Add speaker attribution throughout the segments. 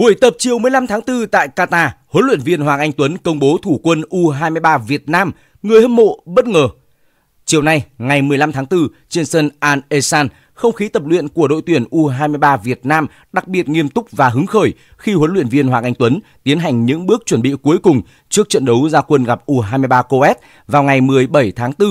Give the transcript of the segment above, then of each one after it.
Speaker 1: Buổi tập chiều 15 tháng 4 tại Qatar, huấn luyện viên Hoàng Anh Tuấn công bố thủ quân U23 Việt Nam, người hâm mộ bất ngờ. Chiều nay, ngày 15 tháng 4, trên sân Al Ehsan, không khí tập luyện của đội tuyển U23 Việt Nam đặc biệt nghiêm túc và hứng khởi khi huấn luyện viên Hoàng Anh Tuấn tiến hành những bước chuẩn bị cuối cùng trước trận đấu ra quân gặp U23 Coes vào ngày 17 tháng 4.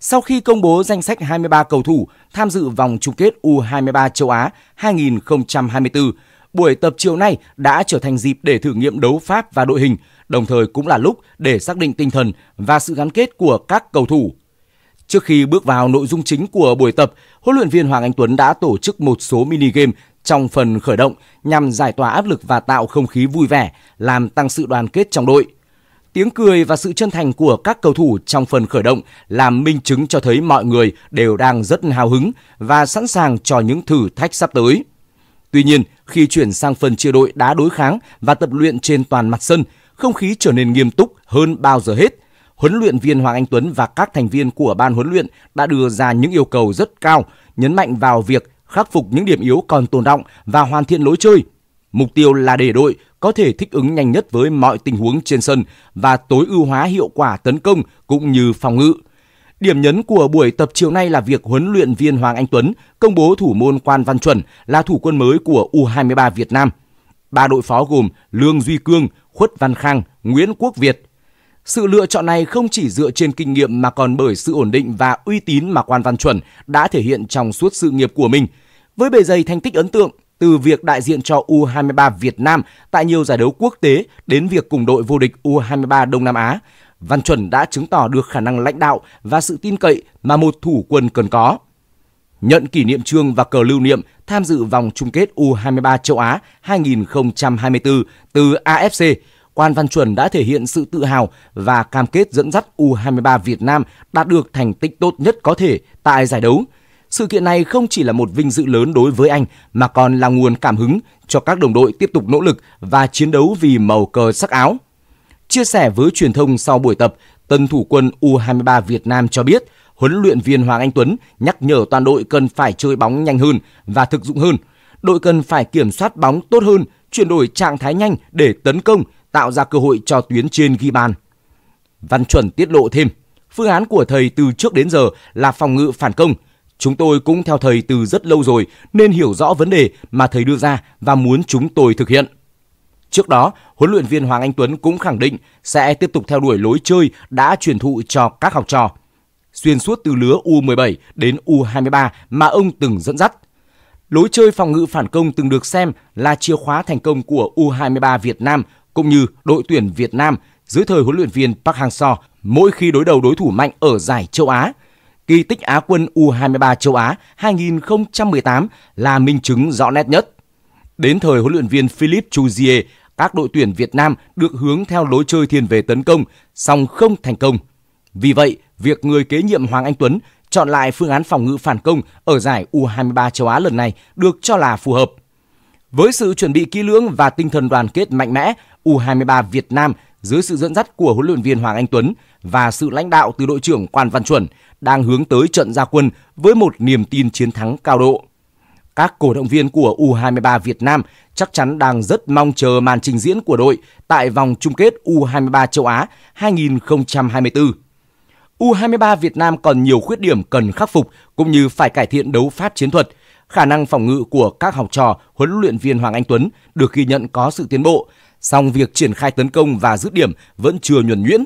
Speaker 1: Sau khi công bố danh sách 23 cầu thủ tham dự vòng chung kết U23 châu Á 2024, Buổi tập chiều nay đã trở thành dịp để thử nghiệm đấu pháp và đội hình, đồng thời cũng là lúc để xác định tinh thần và sự gắn kết của các cầu thủ. Trước khi bước vào nội dung chính của buổi tập, huấn luyện viên Hoàng Anh Tuấn đã tổ chức một số mini game trong phần khởi động nhằm giải tỏa áp lực và tạo không khí vui vẻ, làm tăng sự đoàn kết trong đội. Tiếng cười và sự chân thành của các cầu thủ trong phần khởi động làm minh chứng cho thấy mọi người đều đang rất hào hứng và sẵn sàng cho những thử thách sắp tới. Tuy nhiên, khi chuyển sang phần chia đội đá đối kháng và tập luyện trên toàn mặt sân, không khí trở nên nghiêm túc hơn bao giờ hết. Huấn luyện viên Hoàng Anh Tuấn và các thành viên của ban huấn luyện đã đưa ra những yêu cầu rất cao, nhấn mạnh vào việc khắc phục những điểm yếu còn tồn động và hoàn thiện lối chơi. Mục tiêu là để đội có thể thích ứng nhanh nhất với mọi tình huống trên sân và tối ưu hóa hiệu quả tấn công cũng như phòng ngự. Điểm nhấn của buổi tập chiều nay là việc huấn luyện viên Hoàng Anh Tuấn công bố thủ môn Quan Văn Chuẩn là thủ quân mới của U23 Việt Nam. Ba đội phó gồm Lương Duy Cương, Khuất Văn Khang, Nguyễn Quốc Việt. Sự lựa chọn này không chỉ dựa trên kinh nghiệm mà còn bởi sự ổn định và uy tín mà Quan Văn Chuẩn đã thể hiện trong suốt sự nghiệp của mình. Với bề dày thành tích ấn tượng, từ việc đại diện cho U23 Việt Nam tại nhiều giải đấu quốc tế đến việc cùng đội vô địch U23 Đông Nam Á Văn Chuẩn đã chứng tỏ được khả năng lãnh đạo và sự tin cậy mà một thủ quân cần có. Nhận kỷ niệm trương và cờ lưu niệm tham dự vòng chung kết U23 châu Á 2024 từ AFC, Quan Văn Chuẩn đã thể hiện sự tự hào và cam kết dẫn dắt U23 Việt Nam đạt được thành tích tốt nhất có thể tại giải đấu. Sự kiện này không chỉ là một vinh dự lớn đối với anh mà còn là nguồn cảm hứng cho các đồng đội tiếp tục nỗ lực và chiến đấu vì màu cờ sắc áo. Chia sẻ với truyền thông sau buổi tập, tân thủ quân U23 Việt Nam cho biết huấn luyện viên Hoàng Anh Tuấn nhắc nhở toàn đội cần phải chơi bóng nhanh hơn và thực dụng hơn. Đội cần phải kiểm soát bóng tốt hơn, chuyển đổi trạng thái nhanh để tấn công, tạo ra cơ hội cho tuyến trên ghi bàn. Văn Chuẩn tiết lộ thêm, phương án của thầy từ trước đến giờ là phòng ngự phản công. Chúng tôi cũng theo thầy từ rất lâu rồi nên hiểu rõ vấn đề mà thầy đưa ra và muốn chúng tôi thực hiện. Trước đó, huấn luyện viên Hoàng Anh Tuấn cũng khẳng định sẽ tiếp tục theo đuổi lối chơi đã truyền thụ cho các học trò xuyên suốt từ lứa U17 đến U23 mà ông từng dẫn dắt. Lối chơi phòng ngự phản công từng được xem là chìa khóa thành công của U23 Việt Nam cũng như đội tuyển Việt Nam dưới thời huấn luyện viên Park Hang-seo mỗi khi đối đầu đối thủ mạnh ở giải châu Á. Kỳ tích Á quân U23 châu Á 2018 là minh chứng rõ nét nhất. Đến thời huấn luyện viên Philippe Chuzier, các đội tuyển Việt Nam được hướng theo lối chơi thiên về tấn công, song không thành công. Vì vậy, việc người kế nhiệm Hoàng Anh Tuấn chọn lại phương án phòng ngự phản công ở giải U23 châu Á lần này được cho là phù hợp. Với sự chuẩn bị kỹ lưỡng và tinh thần đoàn kết mạnh mẽ, U23 Việt Nam dưới sự dẫn dắt của huấn luyện viên Hoàng Anh Tuấn và sự lãnh đạo từ đội trưởng Quan Văn Chuẩn đang hướng tới trận gia quân với một niềm tin chiến thắng cao độ các cổ động viên của U23 Việt Nam chắc chắn đang rất mong chờ màn trình diễn của đội tại vòng chung kết U23 châu Á 2024. U23 Việt Nam còn nhiều khuyết điểm cần khắc phục cũng như phải cải thiện đấu pháp chiến thuật. Khả năng phòng ngự của các học trò huấn luyện viên Hoàng Anh Tuấn được ghi nhận có sự tiến bộ, song việc triển khai tấn công và dứt điểm vẫn chưa nhuần nhuyễn.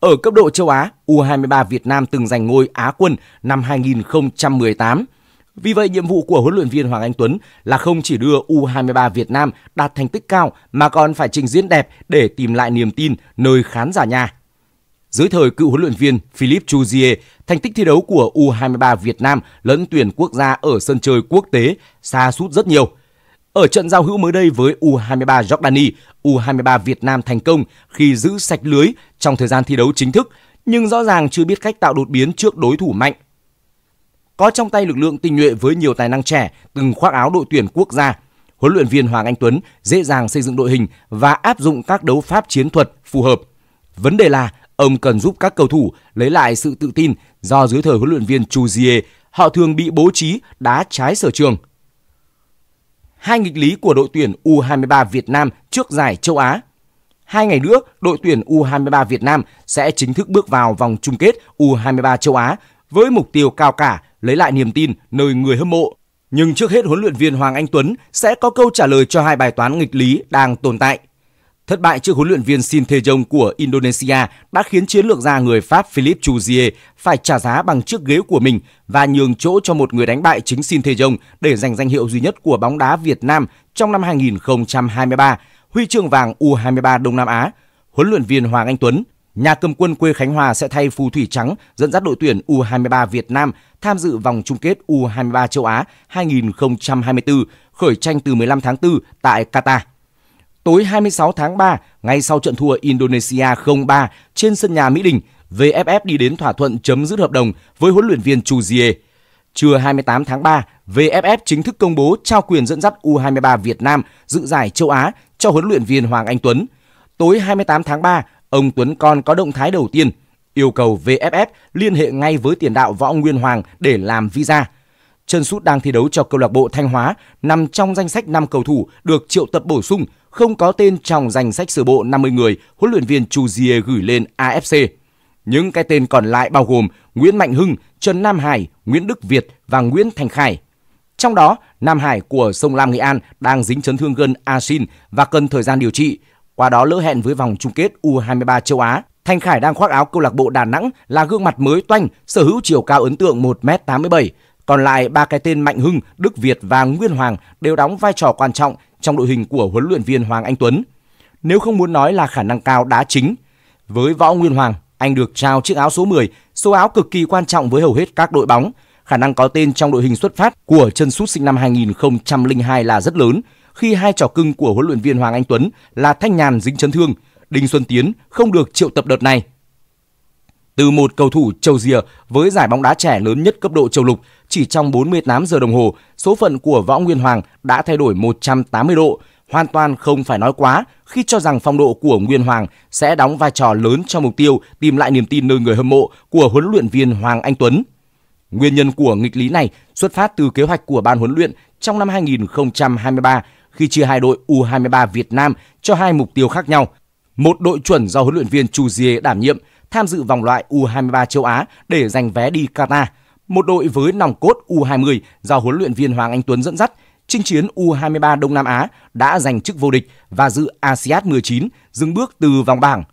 Speaker 1: Ở cấp độ châu Á, U23 Việt Nam từng giành ngôi Á quân năm 2018 vì vậy, nhiệm vụ của huấn luyện viên Hoàng Anh Tuấn là không chỉ đưa U23 Việt Nam đạt thành tích cao mà còn phải trình diễn đẹp để tìm lại niềm tin nơi khán giả nhà. Dưới thời cựu huấn luyện viên Philippe Chuzier, thành tích thi đấu của U23 Việt Nam lẫn tuyển quốc gia ở sân chơi quốc tế xa sút rất nhiều. Ở trận giao hữu mới đây với U23 Jordani, U23 Việt Nam thành công khi giữ sạch lưới trong thời gian thi đấu chính thức, nhưng rõ ràng chưa biết cách tạo đột biến trước đối thủ mạnh có trong tay lực lượng tinh nhuệ với nhiều tài năng trẻ từng khoác áo đội tuyển quốc gia. Huấn luyện viên Hoàng Anh Tuấn dễ dàng xây dựng đội hình và áp dụng các đấu pháp chiến thuật phù hợp. Vấn đề là ông cần giúp các cầu thủ lấy lại sự tự tin do dưới thời huấn luyện viên Chu Zie họ thường bị bố trí đá trái sở trường. Hai nghịch lý của đội tuyển U23 Việt Nam trước giải châu Á Hai ngày nữa, đội tuyển U23 Việt Nam sẽ chính thức bước vào vòng chung kết U23 châu Á với mục tiêu cao cả lấy lại niềm tin nơi người hâm mộ. Nhưng trước hết huấn luyện viên Hoàng Anh Tuấn sẽ có câu trả lời cho hai bài toán nghịch lý đang tồn tại. Thất bại trước huấn luyện viên Shin Tae-jong của Indonesia đã khiến chiến lược gia người Pháp Philippe Jouzier phải trả giá bằng chiếc ghế của mình và nhường chỗ cho một người đánh bại chính Shin Tae-jong để giành danh hiệu duy nhất của bóng đá Việt Nam trong năm 2023, huy chương vàng U23 Đông Nam Á. Huấn luyện viên Hoàng Anh Tuấn Nhà cầm quân quê Khánh Hòa sẽ thay phù thủy trắng dẫn dắt đội tuyển U23 Việt Nam tham dự vòng chung kết U23 châu Á 2024 khởi tranh từ 15 tháng 4 tại Qatar. Tối 26 tháng 3, ngay sau trận thua Indonesia 0-3 trên sân nhà Mỹ Đình, VFF đi đến thỏa thuận chấm dứt hợp đồng với huấn luyện viên Chu Jie. Trưa 28 tháng 3, VFF chính thức công bố trao quyền dẫn dắt U23 Việt Nam dự giải châu Á cho huấn luyện viên Hoàng Anh Tuấn. Tối 28 tháng 3, ông Tuấn còn có động thái đầu tiên yêu cầu VFF liên hệ ngay với tiền đạo Võ Nguyên Hoàng để làm visa. Trần Sút đang thi đấu cho câu lạc bộ Thanh Hóa, nằm trong danh sách 5 cầu thủ được triệu tập bổ sung, không có tên trong danh sách sửa bộ 50 người huấn luyện viên Chu Diê gửi lên AFC. Những cái tên còn lại bao gồm Nguyễn Mạnh Hưng, Trần Nam Hải, Nguyễn Đức Việt và Nguyễn Thành Khải. Trong đó, Nam Hải của Sông Lam Nghệ An đang dính chấn thương gân Asin và cần thời gian điều trị qua đó lỡ hẹn với vòng chung kết U23 châu Á. Thanh Khải đang khoác áo câu lạc bộ Đà Nẵng là gương mặt mới toanh, sở hữu chiều cao ấn tượng 1m87. Còn lại ba cái tên Mạnh Hưng, Đức Việt và Nguyên Hoàng đều đóng vai trò quan trọng trong đội hình của huấn luyện viên Hoàng Anh Tuấn. Nếu không muốn nói là khả năng cao đá chính, với Võ Nguyên Hoàng, anh được trao chiếc áo số 10, số áo cực kỳ quan trọng với hầu hết các đội bóng. Khả năng có tên trong đội hình xuất phát của chân sút sinh năm 2002 là rất lớn, khi hai trò cưng của huấn luyện viên Hoàng Anh Tuấn là Thanh Nhàn dính chấn thương, Đinh Xuân Tiến không được triệu tập đợt này. Từ một cầu thủ châu rìa với giải bóng đá trẻ lớn nhất cấp độ châu lục, chỉ trong 48 giờ đồng hồ, số phận của Võ Nguyên Hoàng đã thay đổi 180 độ, hoàn toàn không phải nói quá khi cho rằng phong độ của Nguyên Hoàng sẽ đóng vai trò lớn trong mục tiêu tìm lại niềm tin nơi người hâm mộ của huấn luyện viên Hoàng Anh Tuấn. Nguyên nhân của nghịch lý này xuất phát từ kế hoạch của ban huấn luyện trong năm 2023 khi chia hai đội U23 Việt Nam cho hai mục tiêu khác nhau. Một đội chuẩn do huấn luyện viên Chu Jie đảm nhiệm tham dự vòng loại U23 châu Á để giành vé đi Qatar. Một đội với nòng cốt U20 do huấn luyện viên Hoàng Anh Tuấn dẫn dắt chinh chiến U23 Đông Nam Á đã giành chức vô địch và dự ASEAN 19 dừng bước từ vòng bảng.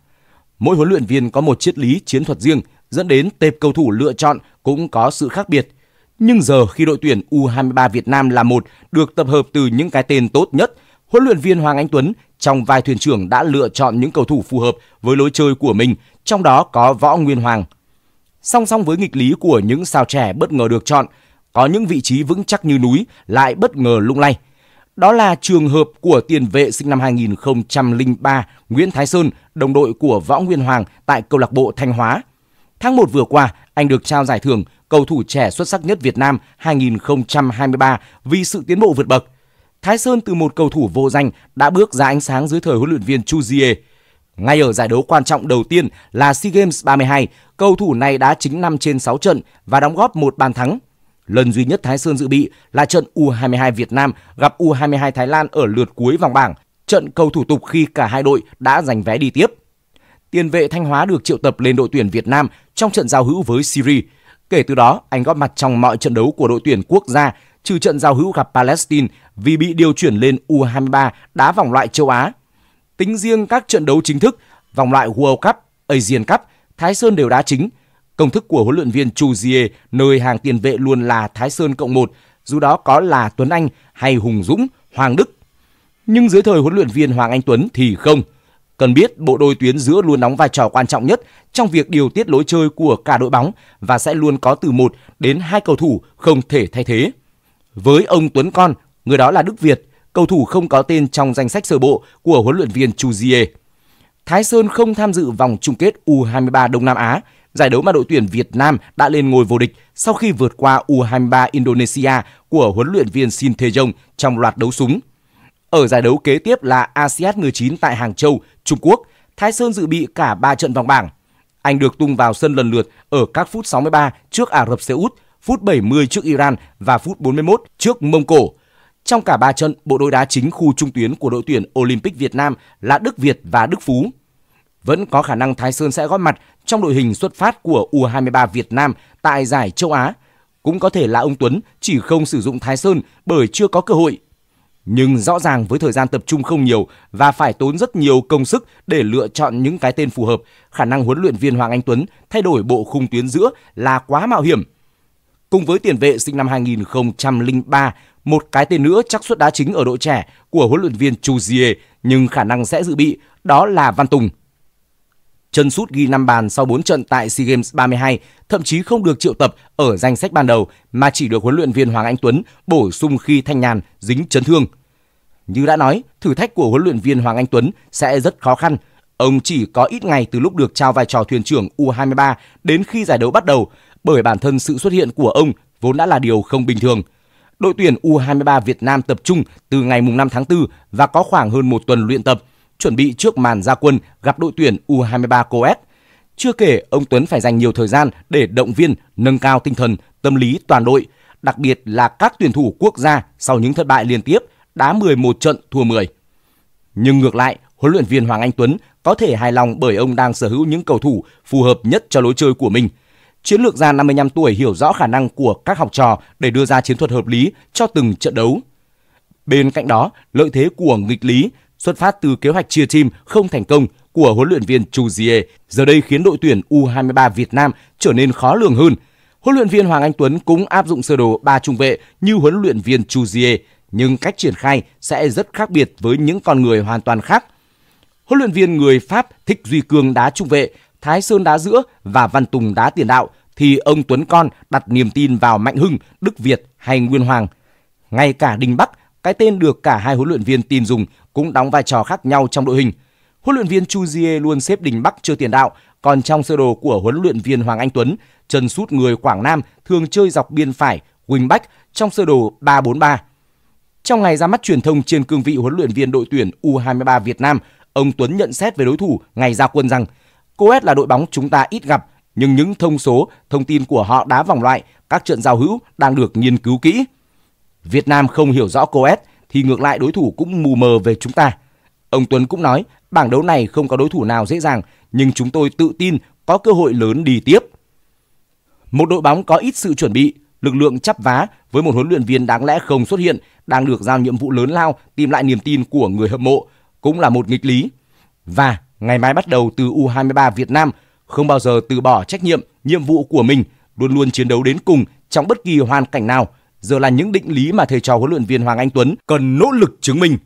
Speaker 1: Mỗi huấn luyện viên có một triết lý chiến thuật riêng dẫn đến tệp cầu thủ lựa chọn cũng có sự khác biệt. Nhưng giờ khi đội tuyển U23 Việt Nam là một được tập hợp từ những cái tên tốt nhất, huấn luyện viên Hoàng Anh Tuấn trong vai thuyền trưởng đã lựa chọn những cầu thủ phù hợp với lối chơi của mình, trong đó có Võ Nguyên Hoàng. Song song với nghịch lý của những sao trẻ bất ngờ được chọn, có những vị trí vững chắc như núi lại bất ngờ lung lay. Đó là trường hợp của tiền vệ sinh năm 2003 Nguyễn Thái Sơn, đồng đội của Võ Nguyên Hoàng tại câu lạc bộ Thanh Hóa. Tháng 1 vừa qua, anh được trao giải thưởng cầu thủ trẻ xuất sắc nhất Việt Nam 2023 vì sự tiến bộ vượt bậc. Thái Sơn từ một cầu thủ vô danh đã bước ra ánh sáng dưới thời huấn luyện viên Chu Zie. Ngay ở giải đấu quan trọng đầu tiên là SEA Games 32, cầu thủ này đã chính 5 trên 6 trận và đóng góp một bàn thắng. Lần duy nhất Thái Sơn dự bị là trận U22 Việt Nam gặp U22 Thái Lan ở lượt cuối vòng bảng, trận cầu thủ tục khi cả hai đội đã giành vé đi tiếp. Tiền vệ Thanh Hóa được triệu tập lên đội tuyển Việt Nam trong trận giao hữu với Syria. Kể từ đó, anh góp mặt trong mọi trận đấu của đội tuyển quốc gia, trừ trận giao hữu gặp Palestine vì bị điều chuyển lên U23 đá vòng loại châu Á. Tính riêng các trận đấu chính thức, vòng loại World Cup, Asian Cup, Thái Sơn đều đá chính. Công thức của huấn luyện viên Chu Gie nơi hàng tiền vệ luôn là Thái Sơn cộng 1, dù đó có là Tuấn Anh hay Hùng Dũng, Hoàng Đức. Nhưng dưới thời huấn luyện viên Hoàng Anh Tuấn thì không – Cần biết bộ đôi tuyến giữa luôn đóng vai trò quan trọng nhất trong việc điều tiết lối chơi của cả đội bóng và sẽ luôn có từ 1 đến 2 cầu thủ không thể thay thế. Với ông Tuấn Con, người đó là Đức Việt, cầu thủ không có tên trong danh sách sơ bộ của huấn luyện viên Chu Jie. Thái Sơn không tham dự vòng chung kết U23 Đông Nam Á, giải đấu mà đội tuyển Việt Nam đã lên ngôi vô địch sau khi vượt qua U23 Indonesia của huấn luyện viên Shin Tae-jong trong loạt đấu súng ở giải đấu kế tiếp là ASEAN 19 tại Hàng Châu, Trung Quốc, Thái Sơn dự bị cả 3 trận vòng bảng. Anh được tung vào sân lần lượt ở các phút 63 trước Ả Rập Xê Út, phút 70 trước Iran và phút 41 trước Mông Cổ. Trong cả 3 trận, bộ đôi đá chính khu trung tuyến của đội tuyển Olympic Việt Nam là Đức Việt và Đức Phú. Vẫn có khả năng Thái Sơn sẽ góp mặt trong đội hình xuất phát của U23 Việt Nam tại giải châu Á. Cũng có thể là ông Tuấn chỉ không sử dụng Thái Sơn bởi chưa có cơ hội. Nhưng rõ ràng với thời gian tập trung không nhiều và phải tốn rất nhiều công sức để lựa chọn những cái tên phù hợp, khả năng huấn luyện viên Hoàng Anh Tuấn thay đổi bộ khung tuyến giữa là quá mạo hiểm. Cùng với tiền vệ sinh năm 2003, một cái tên nữa chắc suất đá chính ở đội trẻ của huấn luyện viên Chu Zie nhưng khả năng sẽ dự bị, đó là Văn Tùng chân sút ghi 5 bàn sau 4 trận tại SEA Games 32, thậm chí không được triệu tập ở danh sách ban đầu mà chỉ được huấn luyện viên Hoàng Anh Tuấn bổ sung khi Thanh Nhàn dính chấn thương. Như đã nói, thử thách của huấn luyện viên Hoàng Anh Tuấn sẽ rất khó khăn. Ông chỉ có ít ngày từ lúc được trao vai trò thuyền trưởng U23 đến khi giải đấu bắt đầu, bởi bản thân sự xuất hiện của ông vốn đã là điều không bình thường. Đội tuyển U23 Việt Nam tập trung từ ngày 5 tháng 4 và có khoảng hơn một tuần luyện tập – chuẩn bị trước màn ra quân gặp đội tuyển U23 Coes. Chưa kể, ông Tuấn phải dành nhiều thời gian để động viên, nâng cao tinh thần, tâm lý toàn đội, đặc biệt là các tuyển thủ quốc gia sau những thất bại liên tiếp, đá 11 trận thua 10. Nhưng ngược lại, huấn luyện viên Hoàng Anh Tuấn có thể hài lòng bởi ông đang sở hữu những cầu thủ phù hợp nhất cho lối chơi của mình. Chiến lược gia 55 tuổi hiểu rõ khả năng của các học trò để đưa ra chiến thuật hợp lý cho từng trận đấu. Bên cạnh đó, lợi thế của nghịch lý xuất phát từ kế hoạch chia team không thành công của huấn luyện viên Chu Jie, giờ đây khiến đội tuyển U23 Việt Nam trở nên khó lường hơn. Huấn luyện viên Hoàng Anh Tuấn cũng áp dụng sơ đồ ba trung vệ như huấn luyện viên Chu Jie, nhưng cách triển khai sẽ rất khác biệt với những con người hoàn toàn khác. Huấn luyện viên người Pháp thích Duy Cương đá trung vệ, Thái Sơn đá giữa và Văn Tùng đá tiền đạo thì ông Tuấn Con đặt niềm tin vào Mạnh Hưng, Đức Việt hay Nguyên Hoàng. Ngay cả Đình Bắc, cái tên được cả hai huấn luyện viên tin dùng cũng đóng vai trò khác nhau trong đội hình. Huấn luyện viên Chu Jie luôn xếp Đình Bắc chưa tiền đạo, còn trong sơ đồ của huấn luyện viên Hoàng Anh Tuấn, Trần sút người Quảng Nam thường chơi dọc biên phải, wing back trong sơ đồ 3-4-3. Trong ngày ra mắt truyền thông trên cương vị huấn luyện viên đội tuyển U23 Việt Nam, ông Tuấn nhận xét về đối thủ ngày ra quân rằng Coet là đội bóng chúng ta ít gặp, nhưng những thông số, thông tin của họ đá vòng loại, các trận giao hữu đang được nghiên cứu kỹ. Việt Nam không hiểu rõ Coet, thì ngược lại đối thủ cũng mù mờ về chúng ta. Ông Tuấn cũng nói, bảng đấu này không có đối thủ nào dễ dàng, nhưng chúng tôi tự tin có cơ hội lớn đi tiếp. Một đội bóng có ít sự chuẩn bị, lực lượng chắp vá với một huấn luyện viên đáng lẽ không xuất hiện đang được giao nhiệm vụ lớn lao tìm lại niềm tin của người hâm mộ cũng là một nghịch lý. Và ngày mai bắt đầu từ U23 Việt Nam không bao giờ từ bỏ trách nhiệm, nhiệm vụ của mình, luôn luôn chiến đấu đến cùng trong bất kỳ hoàn cảnh nào, giờ là những định lý mà thầy trò huấn luyện viên Hoàng Anh Tuấn cần nỗ lực chứng minh.